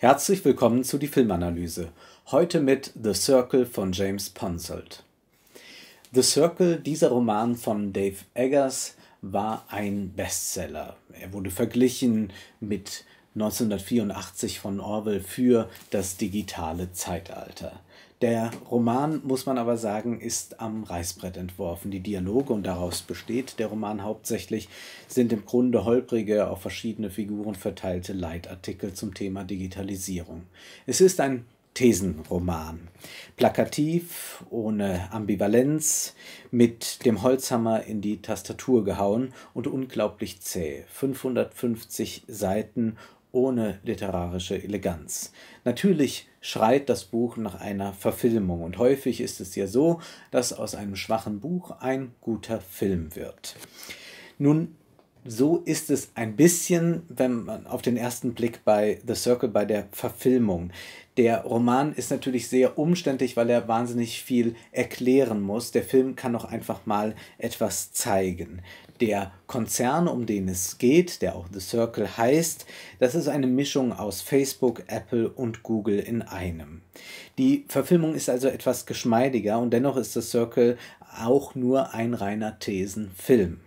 Herzlich willkommen zu die Filmanalyse. Heute mit The Circle von James Ponsold. The Circle, dieser Roman von Dave Eggers, war ein Bestseller. Er wurde verglichen mit 1984 von Orwell für das digitale Zeitalter. Der Roman, muss man aber sagen, ist am Reißbrett entworfen. Die Dialoge, und daraus besteht der Roman hauptsächlich, sind im Grunde holprige, auf verschiedene Figuren verteilte Leitartikel zum Thema Digitalisierung. Es ist ein Thesenroman. Plakativ, ohne Ambivalenz, mit dem Holzhammer in die Tastatur gehauen und unglaublich zäh. 550 Seiten ohne literarische Eleganz. Natürlich schreit das Buch nach einer Verfilmung und häufig ist es ja so, dass aus einem schwachen Buch ein guter Film wird. Nun so ist es ein bisschen, wenn man auf den ersten Blick bei The Circle, bei der Verfilmung. Der Roman ist natürlich sehr umständlich, weil er wahnsinnig viel erklären muss. Der Film kann doch einfach mal etwas zeigen. Der Konzern, um den es geht, der auch The Circle heißt, das ist eine Mischung aus Facebook, Apple und Google in einem. Die Verfilmung ist also etwas geschmeidiger und dennoch ist The Circle auch nur ein reiner Thesenfilm.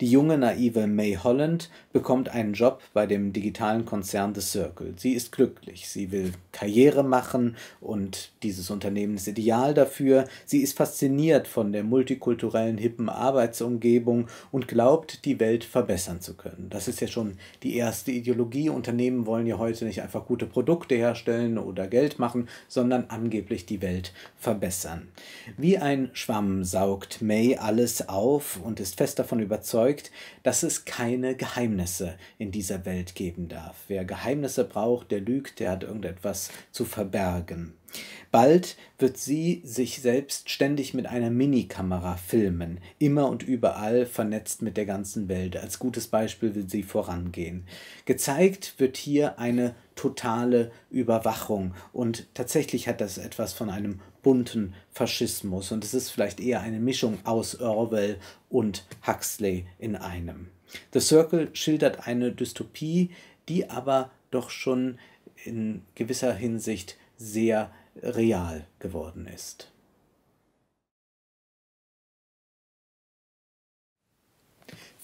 Die junge, naive May Holland bekommt einen Job bei dem digitalen Konzern The Circle. Sie ist glücklich, sie will Karriere machen und dieses Unternehmen ist ideal dafür. Sie ist fasziniert von der multikulturellen, hippen Arbeitsumgebung und glaubt, die Welt verbessern zu können. Das ist ja schon die erste Ideologie. Unternehmen wollen ja heute nicht einfach gute Produkte herstellen oder Geld machen, sondern angeblich die Welt verbessern. Wie ein Schwamm saugt May alles auf und ist fest davon überzeugt, überzeugt, dass es keine Geheimnisse in dieser Welt geben darf. Wer Geheimnisse braucht, der lügt, der hat irgendetwas zu verbergen. Bald wird sie sich selbst ständig mit einer Minikamera filmen, immer und überall vernetzt mit der ganzen Welt. Als gutes Beispiel will sie vorangehen. Gezeigt wird hier eine totale Überwachung und tatsächlich hat das etwas von einem bunten Faschismus und es ist vielleicht eher eine Mischung aus Orwell und Huxley in einem. The Circle schildert eine Dystopie, die aber doch schon in gewisser Hinsicht sehr real geworden ist.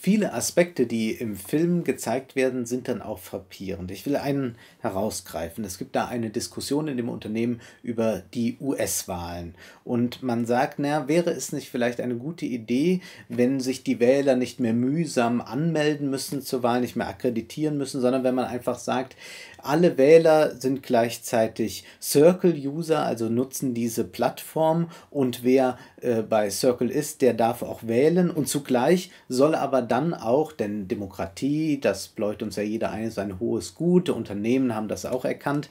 Viele Aspekte, die im Film gezeigt werden, sind dann auch frappierend. Ich will einen herausgreifen. Es gibt da eine Diskussion in dem Unternehmen über die US-Wahlen. Und man sagt, naja, wäre es nicht vielleicht eine gute Idee, wenn sich die Wähler nicht mehr mühsam anmelden müssen zur Wahl, nicht mehr akkreditieren müssen, sondern wenn man einfach sagt, alle Wähler sind gleichzeitig Circle-User, also nutzen diese Plattform und wer äh, bei Circle ist, der darf auch wählen und zugleich soll aber dann auch, denn Demokratie, das bläut uns ja jeder ein, ist ein hohes Gut, Unternehmen haben das auch erkannt,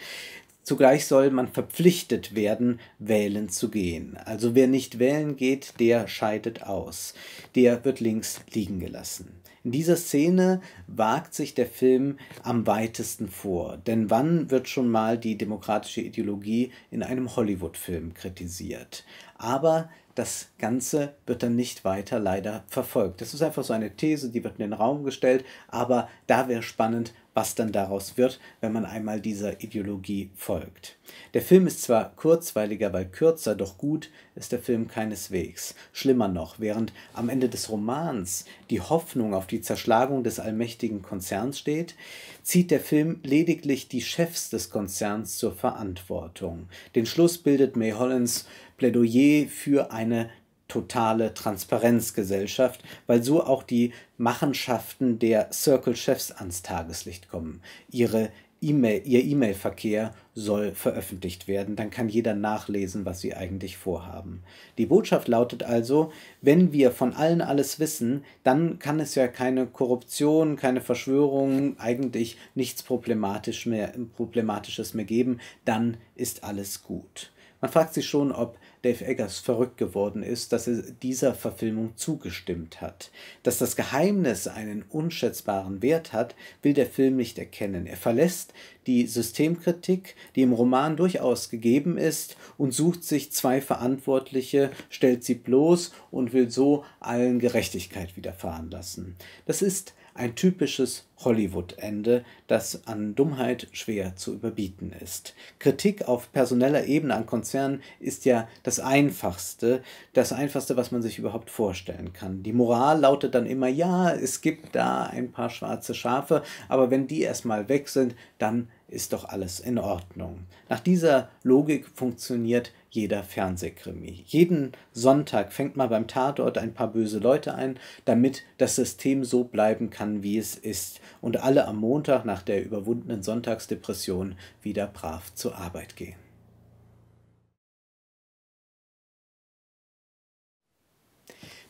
Zugleich soll man verpflichtet werden, wählen zu gehen. Also wer nicht wählen geht, der scheidet aus. Der wird links liegen gelassen. In dieser Szene wagt sich der Film am weitesten vor. Denn wann wird schon mal die demokratische Ideologie in einem Hollywood-Film kritisiert? Aber das Ganze wird dann nicht weiter leider verfolgt. Das ist einfach so eine These, die wird in den Raum gestellt, aber da wäre spannend, was dann daraus wird, wenn man einmal dieser Ideologie folgt. Der Film ist zwar kurzweiliger, weil kürzer, doch gut ist der Film keineswegs. Schlimmer noch, während am Ende des Romans die Hoffnung auf die Zerschlagung des allmächtigen Konzerns steht, zieht der Film lediglich die Chefs des Konzerns zur Verantwortung. Den Schluss bildet May Hollands Plädoyer für eine totale Transparenzgesellschaft, weil so auch die Machenschaften der Circle-Chefs ans Tageslicht kommen. Ihre E-Mail, ihr E-Mail-Verkehr soll veröffentlicht werden, dann kann jeder nachlesen, was sie eigentlich vorhaben. Die Botschaft lautet also, wenn wir von allen alles wissen, dann kann es ja keine Korruption, keine Verschwörung, eigentlich nichts Problematisch mehr, Problematisches mehr geben, dann ist alles gut. Man fragt sich schon, ob Dave Eggers verrückt geworden ist, dass er dieser Verfilmung zugestimmt hat. Dass das Geheimnis einen unschätzbaren Wert hat, will der Film nicht erkennen. Er verlässt die Systemkritik, die im Roman durchaus gegeben ist, und sucht sich zwei Verantwortliche, stellt sie bloß und will so allen Gerechtigkeit widerfahren lassen. Das ist ein typisches Hollywood-Ende, das an Dummheit schwer zu überbieten ist. Kritik auf personeller Ebene an Konzernen ist ja das Einfachste, das Einfachste, was man sich überhaupt vorstellen kann. Die Moral lautet dann immer, ja, es gibt da ein paar schwarze Schafe, aber wenn die erstmal weg sind, dann ist doch alles in Ordnung. Nach dieser Logik funktioniert jeder Fernsehkrimi. Jeden Sonntag fängt man beim Tatort ein paar böse Leute ein, damit das System so bleiben kann, wie es ist und alle am Montag nach der überwundenen Sonntagsdepression wieder brav zur Arbeit gehen.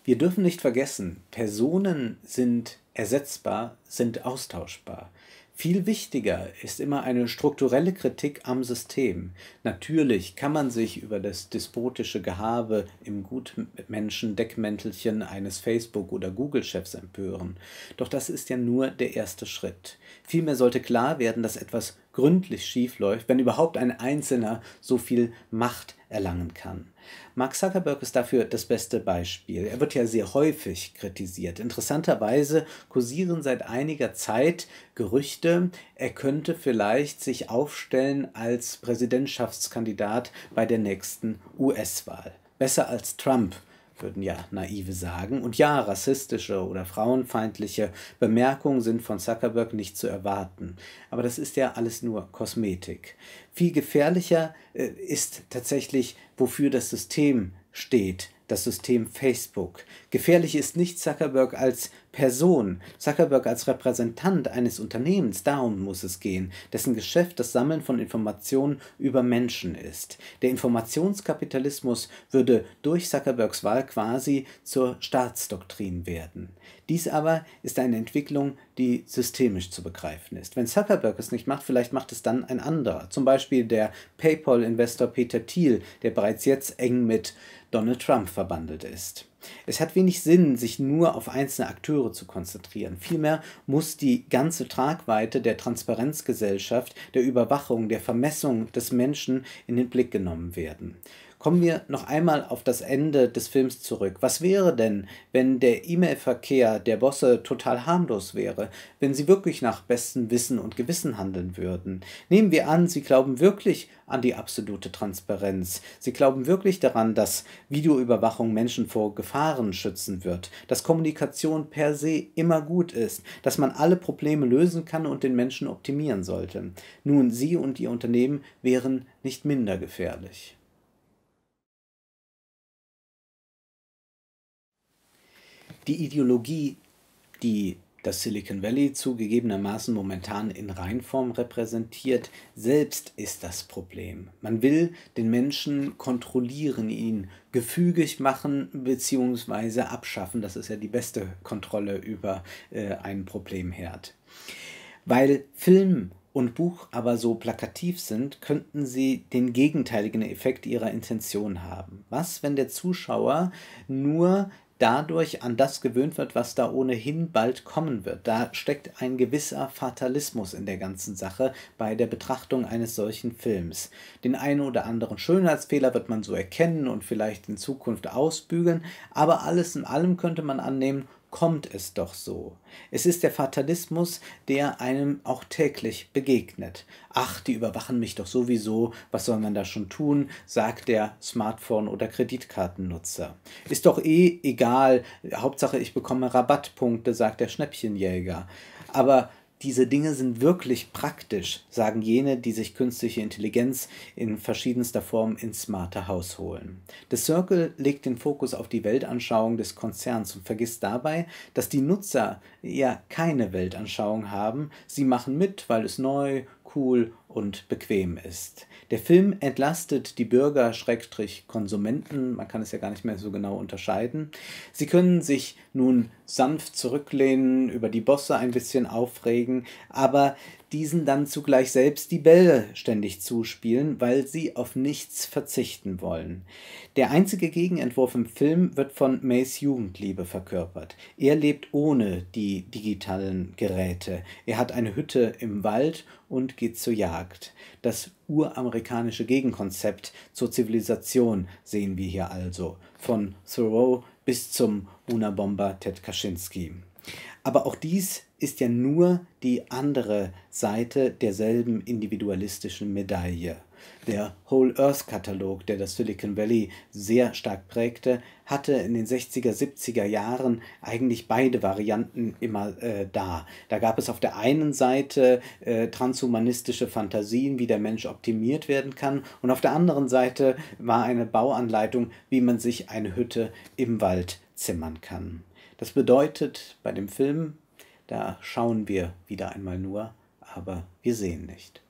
Wir dürfen nicht vergessen, Personen sind ersetzbar, sind austauschbar. Viel wichtiger ist immer eine strukturelle Kritik am System. Natürlich kann man sich über das despotische Gehabe im Gutmenschen-Deckmäntelchen eines Facebook- oder Google-Chefs empören. Doch das ist ja nur der erste Schritt. Vielmehr sollte klar werden, dass etwas gründlich schief läuft, wenn überhaupt ein Einzelner so viel Macht erlangen kann. Mark Zuckerberg ist dafür das beste Beispiel. Er wird ja sehr häufig kritisiert. Interessanterweise kursieren seit einiger Zeit Gerüchte, er könnte vielleicht sich aufstellen als Präsidentschaftskandidat bei der nächsten US-Wahl. Besser als Trump würden ja naive sagen. Und ja, rassistische oder frauenfeindliche Bemerkungen sind von Zuckerberg nicht zu erwarten. Aber das ist ja alles nur Kosmetik. Viel gefährlicher äh, ist tatsächlich, wofür das System steht, das System Facebook. Gefährlich ist nicht Zuckerberg als Person. Zuckerberg als Repräsentant eines Unternehmens, darum muss es gehen, dessen Geschäft das Sammeln von Informationen über Menschen ist. Der Informationskapitalismus würde durch Zuckerbergs Wahl quasi zur Staatsdoktrin werden. Dies aber ist eine Entwicklung, die systemisch zu begreifen ist. Wenn Zuckerberg es nicht macht, vielleicht macht es dann ein anderer. Zum Beispiel der PayPal-Investor Peter Thiel, der bereits jetzt eng mit Donald Trump verbandelt ist. Es hat wenig Sinn, sich nur auf einzelne Akteure zu konzentrieren. Vielmehr muss die ganze Tragweite der Transparenzgesellschaft, der Überwachung, der Vermessung des Menschen in den Blick genommen werden. Kommen wir noch einmal auf das Ende des Films zurück. Was wäre denn, wenn der E-Mail-Verkehr der Bosse total harmlos wäre, wenn sie wirklich nach bestem Wissen und Gewissen handeln würden? Nehmen wir an, sie glauben wirklich an die absolute Transparenz. Sie glauben wirklich daran, dass Videoüberwachung Menschen vor Gefahren schützen wird, dass Kommunikation per se immer gut ist, dass man alle Probleme lösen kann und den Menschen optimieren sollte. Nun, Sie und Ihr Unternehmen wären nicht minder gefährlich. die Ideologie, die das Silicon Valley zugegebenermaßen momentan in Reinform repräsentiert, selbst ist das Problem. Man will den Menschen kontrollieren, ihn gefügig machen bzw. abschaffen. Das ist ja die beste Kontrolle über äh, einen Problemherd. Weil Film und Buch aber so plakativ sind, könnten sie den gegenteiligen Effekt ihrer Intention haben. Was, wenn der Zuschauer nur dadurch an das gewöhnt wird, was da ohnehin bald kommen wird. Da steckt ein gewisser Fatalismus in der ganzen Sache bei der Betrachtung eines solchen Films. Den einen oder anderen Schönheitsfehler wird man so erkennen und vielleicht in Zukunft ausbügeln, aber alles in allem könnte man annehmen, kommt es doch so. Es ist der Fatalismus, der einem auch täglich begegnet. Ach, die überwachen mich doch sowieso, was soll man da schon tun, sagt der Smartphone- oder Kreditkartennutzer. Ist doch eh egal, Hauptsache ich bekomme Rabattpunkte, sagt der Schnäppchenjäger. Aber diese Dinge sind wirklich praktisch, sagen jene, die sich künstliche Intelligenz in verschiedenster Form ins smarte Haus holen. The Circle legt den Fokus auf die Weltanschauung des Konzerns und vergisst dabei, dass die Nutzer ja keine Weltanschauung haben. Sie machen mit, weil es neu, cool und bequem ist. Der Film entlastet die Bürger, Konsumenten, man kann es ja gar nicht mehr so genau unterscheiden. Sie können sich nun sanft zurücklehnen, über die Bosse ein bisschen aufregen, aber diesen dann zugleich selbst die Bälle ständig zuspielen, weil sie auf nichts verzichten wollen. Der einzige Gegenentwurf im Film wird von Mays Jugendliebe verkörpert. Er lebt ohne die digitalen Geräte. Er hat eine Hütte im Wald und geht zur Jagd. Das uramerikanische Gegenkonzept zur Zivilisation sehen wir hier also, von Thoreau bis zum Unabomber Ted Kaczynski. Aber auch dies ist ja nur die andere Seite derselben individualistischen Medaille. Der Whole Earth Katalog, der das Silicon Valley sehr stark prägte, hatte in den 60er, 70er Jahren eigentlich beide Varianten immer äh, da. Da gab es auf der einen Seite äh, transhumanistische Fantasien, wie der Mensch optimiert werden kann, und auf der anderen Seite war eine Bauanleitung, wie man sich eine Hütte im Wald zimmern kann. Das bedeutet bei dem Film da schauen wir wieder einmal nur, aber wir sehen nicht.